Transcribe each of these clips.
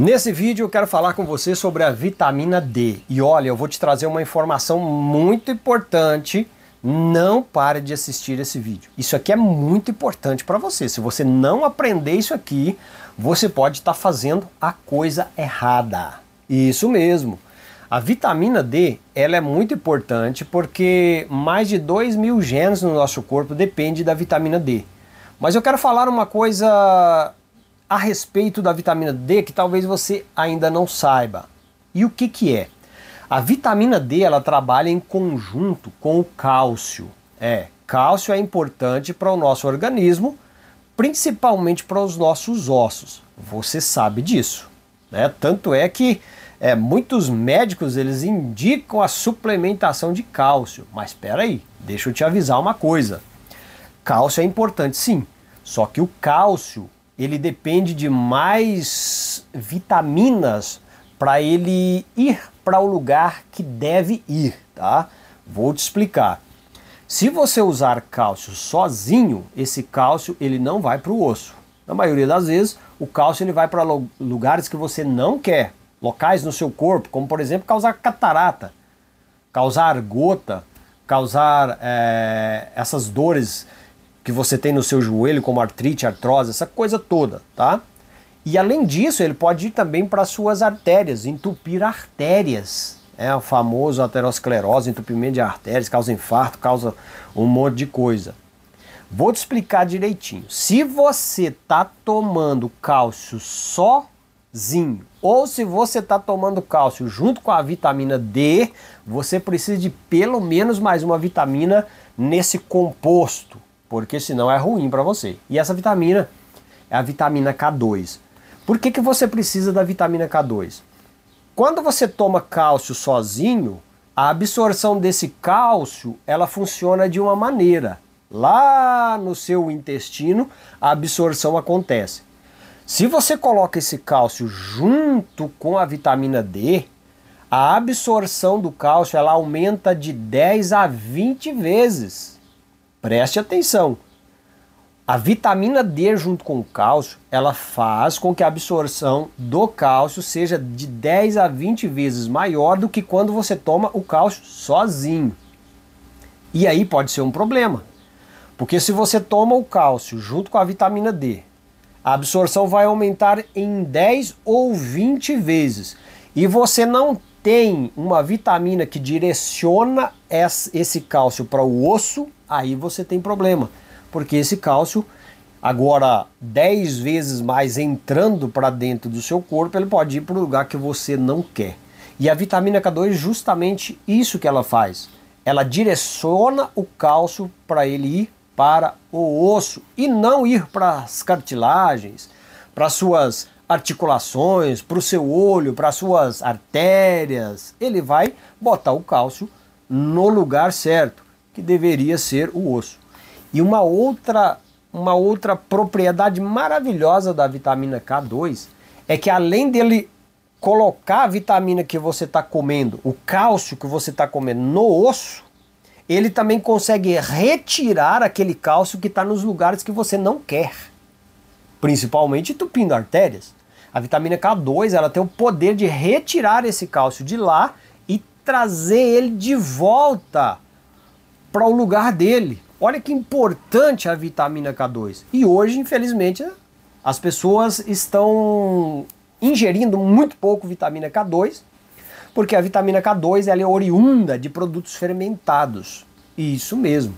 Nesse vídeo eu quero falar com você sobre a vitamina D. E olha, eu vou te trazer uma informação muito importante. Não pare de assistir esse vídeo. Isso aqui é muito importante para você. Se você não aprender isso aqui, você pode estar tá fazendo a coisa errada. Isso mesmo. A vitamina D ela é muito importante porque mais de 2 mil genes no nosso corpo dependem da vitamina D. Mas eu quero falar uma coisa a respeito da vitamina D que talvez você ainda não saiba. E o que, que é? A vitamina D ela trabalha em conjunto com o cálcio. É, cálcio é importante para o nosso organismo, principalmente para os nossos ossos. Você sabe disso, né? Tanto é que é, muitos médicos eles indicam a suplementação de cálcio. Mas espera aí, deixa eu te avisar uma coisa. Cálcio é importante sim, só que o cálcio ele depende de mais vitaminas para ele ir para o lugar que deve ir, tá? Vou te explicar. Se você usar cálcio sozinho, esse cálcio ele não vai para o osso. Na maioria das vezes, o cálcio ele vai para lugares que você não quer, locais no seu corpo, como por exemplo causar catarata, causar gota, causar é, essas dores que você tem no seu joelho, como artrite, artrose, essa coisa toda, tá? E além disso, ele pode ir também para suas artérias, entupir artérias. É o famoso aterosclerose, entupimento de artérias, causa infarto, causa um monte de coisa. Vou te explicar direitinho. Se você tá tomando cálcio sozinho, ou se você tá tomando cálcio junto com a vitamina D, você precisa de pelo menos mais uma vitamina nesse composto porque senão é ruim para você. E essa vitamina é a vitamina K2. Por que, que você precisa da vitamina K2? Quando você toma cálcio sozinho, a absorção desse cálcio ela funciona de uma maneira. Lá no seu intestino, a absorção acontece. Se você coloca esse cálcio junto com a vitamina D, a absorção do cálcio ela aumenta de 10 a 20 vezes. Preste atenção. A vitamina D junto com o cálcio, ela faz com que a absorção do cálcio seja de 10 a 20 vezes maior do que quando você toma o cálcio sozinho. E aí pode ser um problema. Porque se você toma o cálcio junto com a vitamina D, a absorção vai aumentar em 10 ou 20 vezes. E você não tem uma vitamina que direciona esse cálcio para o osso, aí você tem problema, porque esse cálcio agora 10 vezes mais entrando para dentro do seu corpo, ele pode ir para o lugar que você não quer. E a vitamina K2 é justamente isso que ela faz. Ela direciona o cálcio para ele ir para o osso e não ir para as cartilagens, para suas articulações, para o seu olho, para as suas artérias. Ele vai botar o cálcio no lugar certo, que deveria ser o osso. E uma outra, uma outra propriedade maravilhosa da vitamina K2 é que além dele colocar a vitamina que você está comendo, o cálcio que você está comendo no osso, ele também consegue retirar aquele cálcio que está nos lugares que você não quer, principalmente tupindo artérias. A vitamina K2 ela tem o poder de retirar esse cálcio de lá e trazer ele de volta para o lugar dele. Olha que importante a vitamina K2. E hoje, infelizmente, as pessoas estão ingerindo muito pouco vitamina K2, porque a vitamina K2 ela é oriunda de produtos fermentados. Isso mesmo.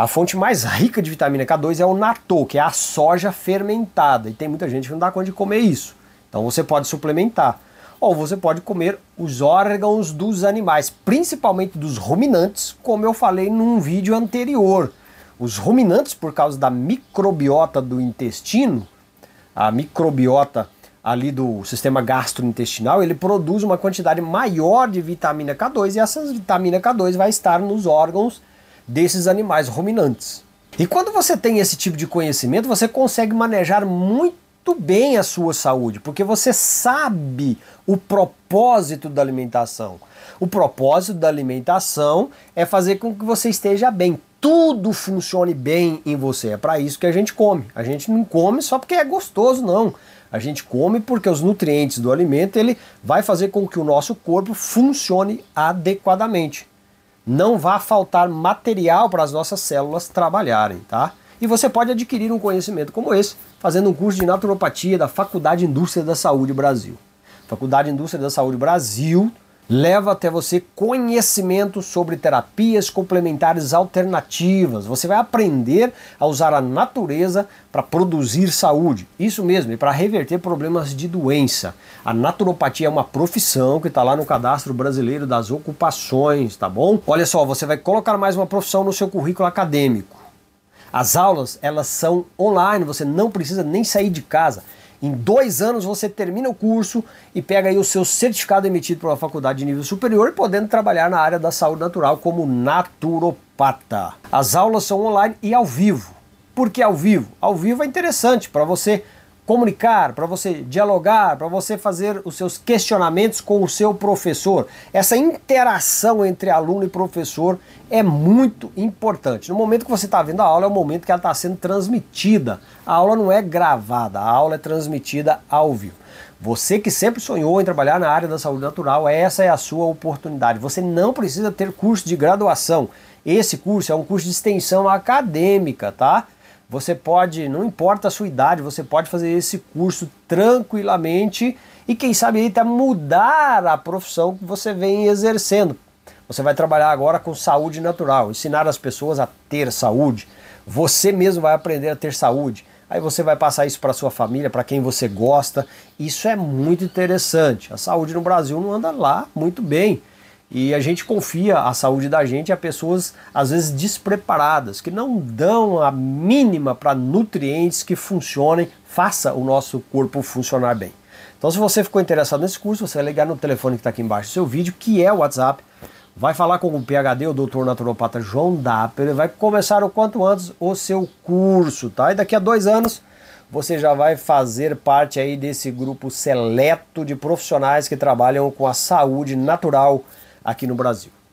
A fonte mais rica de vitamina K2 é o natto, que é a soja fermentada. E tem muita gente que não dá conta de comer isso. Então você pode suplementar. Ou você pode comer os órgãos dos animais, principalmente dos ruminantes, como eu falei num vídeo anterior. Os ruminantes, por causa da microbiota do intestino, a microbiota ali do sistema gastrointestinal, ele produz uma quantidade maior de vitamina K2 e essa vitamina K2 vai estar nos órgãos desses animais ruminantes. E quando você tem esse tipo de conhecimento, você consegue manejar muito bem a sua saúde, porque você sabe o propósito da alimentação. O propósito da alimentação é fazer com que você esteja bem. Tudo funcione bem em você. É para isso que a gente come. A gente não come só porque é gostoso, não. A gente come porque os nutrientes do alimento ele vai fazer com que o nosso corpo funcione adequadamente não vai faltar material para as nossas células trabalharem, tá? E você pode adquirir um conhecimento como esse fazendo um curso de naturopatia da Faculdade de Indústria da Saúde Brasil. Faculdade de Indústria da Saúde Brasil leva até você conhecimento sobre terapias complementares alternativas. Você vai aprender a usar a natureza para produzir saúde. Isso mesmo, e para reverter problemas de doença. A naturopatia é uma profissão que está lá no cadastro brasileiro das ocupações, tá bom? Olha só, você vai colocar mais uma profissão no seu currículo acadêmico. As aulas, elas são online, você não precisa nem sair de casa. Em dois anos você termina o curso e pega aí o seu certificado emitido pela faculdade de nível superior, podendo trabalhar na área da saúde natural como naturopata. As aulas são online e ao vivo. Por que ao vivo? Ao vivo é interessante para você comunicar, para você dialogar, para você fazer os seus questionamentos com o seu professor. Essa interação entre aluno e professor é muito importante. No momento que você está vendo a aula, é o momento que ela está sendo transmitida. A aula não é gravada, a aula é transmitida ao vivo. Você que sempre sonhou em trabalhar na área da saúde natural, essa é a sua oportunidade. Você não precisa ter curso de graduação. Esse curso é um curso de extensão acadêmica, tá? Você pode, não importa a sua idade, você pode fazer esse curso tranquilamente e quem sabe até mudar a profissão que você vem exercendo. Você vai trabalhar agora com saúde natural, ensinar as pessoas a ter saúde. Você mesmo vai aprender a ter saúde. Aí você vai passar isso para sua família, para quem você gosta. Isso é muito interessante. A saúde no Brasil não anda lá muito bem. E a gente confia a saúde da gente a pessoas às vezes despreparadas, que não dão a mínima para nutrientes que funcionem, faça o nosso corpo funcionar bem. Então, se você ficou interessado nesse curso, você vai ligar no telefone que está aqui embaixo do seu vídeo, que é o WhatsApp. Vai falar com o PHD, o doutor naturopata João Dapper. Ele vai começar o quanto antes o seu curso, tá? E daqui a dois anos você já vai fazer parte aí desse grupo seleto de profissionais que trabalham com a saúde natural aqui no Brasil.